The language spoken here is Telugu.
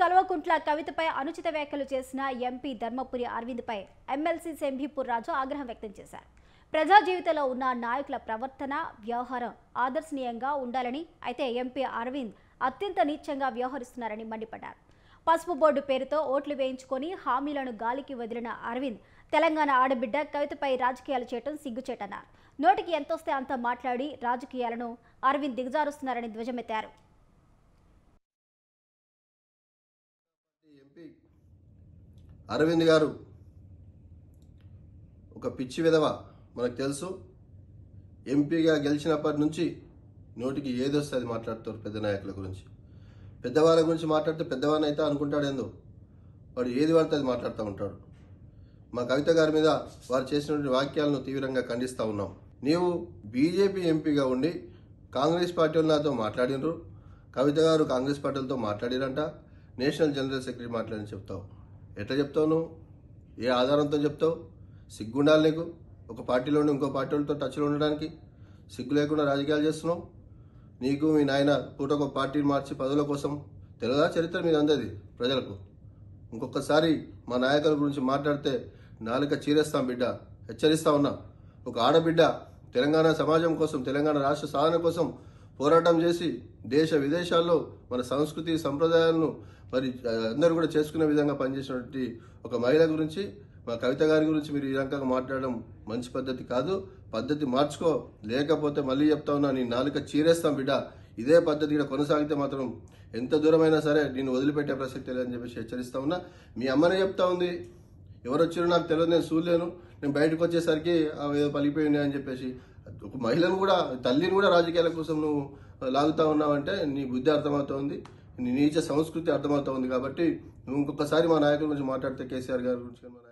కల్వకుంట్ల కవితపై అనుచిత వ్యాఖ్యలు చేసిన ఎంపీ ధర్మపురి అరవింద్పై ఎమ్మెల్సీ సెంభీపూర్ రాజు ఆగ్రహం వ్యక్తం చేశారు ప్రజా జీవితంలో ఉన్న నాయకుల ప్రవర్తన వ్యవహారం ఆదర్శనీయంగా ఉండాలని అయితే ఎంపీ అరవింద్ అత్యంత నీచంగా వ్యవహరిస్తున్నారని మండిపడ్డారు పసుపు బోర్డు పేరుతో ఓట్లు వేయించుకొని హామీలను గాలికి వదిలిన అరవింద్ తెలంగాణ ఆడబిడ్డ కవితపై రాజకీయాలు చేయటం సిగ్గుచేటన్నారు నోటికి ఎంతొస్తే అంత మాట్లాడి రాజకీయాలను అరవింద్ దిగజారుస్తున్నారని ధ్వజమెత్తారు చెప్పి అరవింద్ గారు ఒక పిచ్చి విధవ మనకు తెలుసు ఎంపీగా గెలిచినప్పటి నుంచి నోటికి ఏదొస్తే అది మాట్లాడుతారు పెద్ద నాయకుల గురించి పెద్దవాళ్ళ గురించి మాట్లాడితే పెద్దవాడిని అయితే అనుకుంటాడేందో వాడు ఏది పడితే అది మాట్లాడుతూ ఉంటాడు మా కవిత గారి మీద వారు చేసినటువంటి వాక్యాలను తీవ్రంగా ఖండిస్తూ ఉన్నాం నీవు బీజేపీ ఎంపీగా ఉండి కాంగ్రెస్ పార్టీ నాతో మాట్లాడినరు కవిత గారు కాంగ్రెస్ పార్టీలతో మాట్లాడిరంట నేషనల్ జనరల్ సెక్రటరీ మాట్లాడి చెప్తావు ఎట్లా చెప్తావు నువ్వు ఏ ఆధారంతో చెప్తావు ఉండాలి నీకు ఒక పార్టీలో ఇంకో పార్టీ వాళ్ళతో టచ్లో ఉండడానికి సిగ్గు లేకుండా రాజకీయాలు చేస్తున్నావు నీకు మీ నాయన పూటొక పార్టీని మార్చి పదవుల కోసం తెలుగుదా చరిత్ర మీద అందది ప్రజలకు ఇంకొకసారి మా నాయకుల గురించి మాట్లాడితే నాలుక చీరేస్తాం బిడ్డ హెచ్చరిస్తా ఉన్నా ఒక ఆడబిడ్డ తెలంగాణ సమాజం కోసం తెలంగాణ రాష్ట్ర సాధన కోసం పోరాటం చేసి దేశ విదేశాల్లో మన సంస్కృతి సంప్రదాయాలను మరి అందరూ కూడా చేసుకునే విధంగా పనిచేసినటువంటి ఒక మహిళ గురించి మా కవిత గారి గురించి మీరు ఈ రకంగా మాట్లాడడం మంచి పద్ధతి కాదు పద్ధతి మార్చుకో లేకపోతే మళ్ళీ చెప్తా ఉన్నా నీ నాలుక చీరేస్తాం బిడ్డ ఇదే పద్ధతి ఇక్కడ కొనసాగితే మాత్రం ఎంత దూరమైనా సరే నేను వదిలిపెట్టే ప్రసక్తి లేదని చెప్పేసి హెచ్చరిస్తా ఉన్నా మీ అమ్మనే చెప్తా ఉంది ఎవరు వచ్చారో నాకు తెలియదు నేను చూడలేను నేను బయటకు వచ్చేసరికి అవి పలిగిపోయినాయి అని చెప్పేసి ఒక మహిళను కూడా తల్లిని కూడా రాజకీయాల కోసం నువ్వు లాగుతా ఉన్నావంటే నీ బుద్ధి అర్థమవుతుంది నీ నీచ సంస్కృతి అర్థమవుతుంది కాబట్టి నువ్వు ఇంకొకసారి మా నాయకుల గురించి మాట్లాడితే కేసీఆర్ గారి గురించి